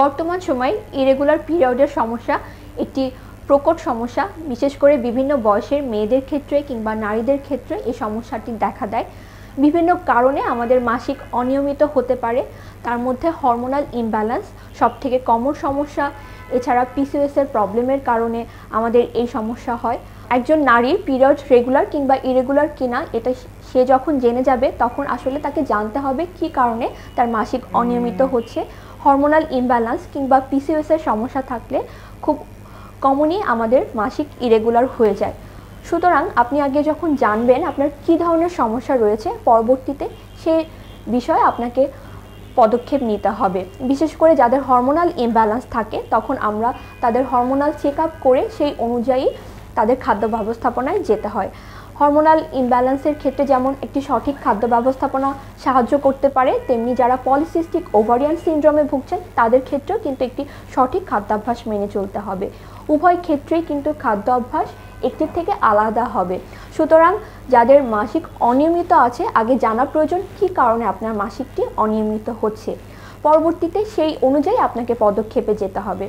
বর্তমান সময়ে ইরেগুলার পিরিয়ডের সমস্যা একটি প্রকট সমস্যা বিশেষ করে বিভিন্ন বয়সের মেয়েদের ক্ষেত্রে কিংবা নারীদের ক্ষেত্রে এই সমস্যাটি দেখা দেয় বিভিন্ন কারণে আমাদের মাসিক অনিয়মিত হতে পারে তার মধ্যে হরমোনাল ইমব্যালেন্স থেকে কমন সমস্যা এছাড়া পিসিওএসের প্রবলেমের কারণে আমাদের এই সমস্যা হয় একজন নারীর পিরিয়ড রেগুলার কিংবা ইরেগুলার কিনা এটা সে যখন জেনে যাবে তখন আসলে তাকে জানতে হবে কি কারণে তার মাসিক অনিয়মিত হচ্ছে হরমোনাল ইমব্যালেন্স কিংবা পিসিওএসের সমস্যা থাকলে খুব কমনই আমাদের মাসিক ইরেগুলার হয়ে যায় সুতরাং আপনি আগে যখন জানবেন আপনার কি ধরনের সমস্যা রয়েছে পরবর্তীতে সে বিষয়ে আপনাকে পদক্ষেপ নিতে হবে বিশেষ করে যাদের হরমোনাল ইমব্যালেন্স থাকে তখন আমরা তাদের হরমোনাল চেক করে সেই অনুযায়ী তাদের খাদ্য ব্যবস্থাপনায় যেতে হয় হরমোনাল ইমব্যালেন্সের ক্ষেত্রে যেমন একটি সঠিক খাদ্য ব্যবস্থাপনা সাহায্য করতে পারে তেমনি যারা পলিসিস্টিক ওভারিয়ান সিন্ড্রোমে ভুগছেন তাদের ক্ষেত্রেও কিন্তু একটি সঠিক খাদ্যাভ্যাস মেনে চলতে হবে উভয় ক্ষেত্রেই কিন্তু খাদ্য অভ্যাস একটির থেকে আলাদা হবে সুতরাং যাদের মাসিক অনিয়মিত আছে আগে জানা প্রয়োজন কী কারণে আপনার মাসিকটি অনিয়মিত হচ্ছে পরবর্তীতে সেই অনুযায়ী আপনাকে পদক্ষেপে যেতে হবে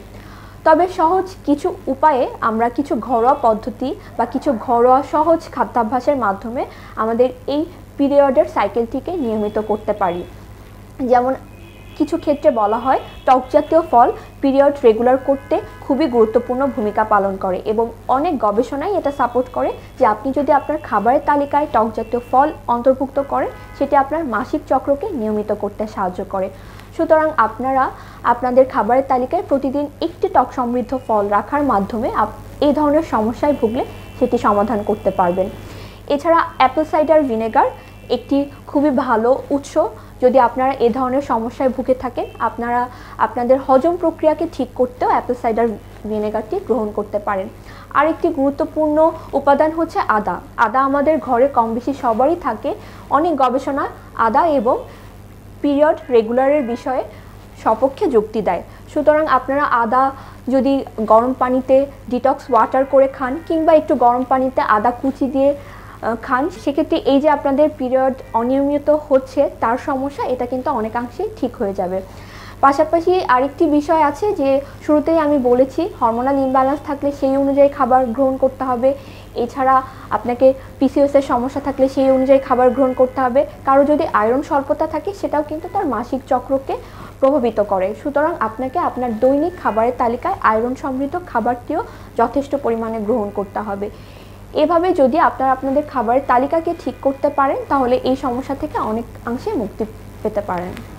তবে সহজ কিছু উপায়ে আমরা কিছু ঘরোয়া পদ্ধতি বা কিছু ঘরোয়া সহজ খাদ্যাভ্যাসের মাধ্যমে আমাদের এই পিরিয়ডের সাইকেলটিকে নিয়মিত করতে পারি যেমন কিছু ক্ষেত্রে বলা হয় টক জাতীয় ফল পিরিয়ড রেগুলার করতে খুবই গুরুত্বপূর্ণ ভূমিকা পালন করে এবং অনেক গবেষণাই এটা সাপোর্ট করে যে আপনি যদি আপনার খাবারের তালিকায় টক জাতীয় ফল অন্তর্ভুক্ত করেন সেটি আপনার মাসিক চক্রকে নিয়মিত করতে সাহায্য করে সুতরাং আপনারা আপনাদের খাবারের তালিকায় প্রতিদিন একটি টক সমৃদ্ধ ফল রাখার মাধ্যমে এই ধরনের সমস্যায় ভুগলে সেটি সমাধান করতে পারবেন এছাড়া অ্যাপল সাইডার ভিনেগার একটি খুবই ভালো উৎস যদি আপনারা এ ধরনের সমস্যায় ভুগে থাকেন আপনারা আপনাদের হজম প্রক্রিয়াকে ঠিক করতেও অ্যাপেল সাইডার ভিনেগারটি গ্রহণ করতে পারেন আরেকটি গুরুত্বপূর্ণ উপাদান হচ্ছে আদা আদা আমাদের ঘরে কম বেশি সবারই থাকে অনেক গবেষণা আদা এবং পিরিয়ড রেগুলারের বিষয়ে সপক্ষে যুক্তি দেয় সুতরাং আপনারা আদা যদি গরম পানিতে ডিটক্স ওয়াটার করে খান কিংবা একটু গরম পানিতে আদা কুচি দিয়ে খান সেক্ষেত্রে এই যে আপনাদের পিরিয়ড অনিয়মিত হচ্ছে তার সমস্যা এটা কিন্তু অনেকাংশে ঠিক হয়ে যাবে পাশাপাশি আরেকটি বিষয় আছে যে শুরুতেই আমি বলেছি হরমোনাল ইমব্যালেন্স থাকলে সেই অনুযায়ী খাবার গ্রহণ করতে হবে এছাড়া আপনাকে পিসিওসের সমস্যা থাকলে সেই অনুযায়ী খাবার গ্রহণ করতে হবে কারো যদি আয়রন স্বল্পতা থাকে সেটাও কিন্তু তার মাসিক চক্রকে প্রভাবিত করে সুতরাং আপনাকে আপনার দৈনিক খাবারের তালিকায় আয়রন সমৃদ্ধ খাবারটিও যথেষ্ট পরিমাণে গ্রহণ করতে হবে এভাবে যদি আপনারা আপনাদের খাবারের তালিকাকে ঠিক করতে পারেন তাহলে এই সমস্যা থেকে অনেকাংশে মুক্তি পেতে পারেন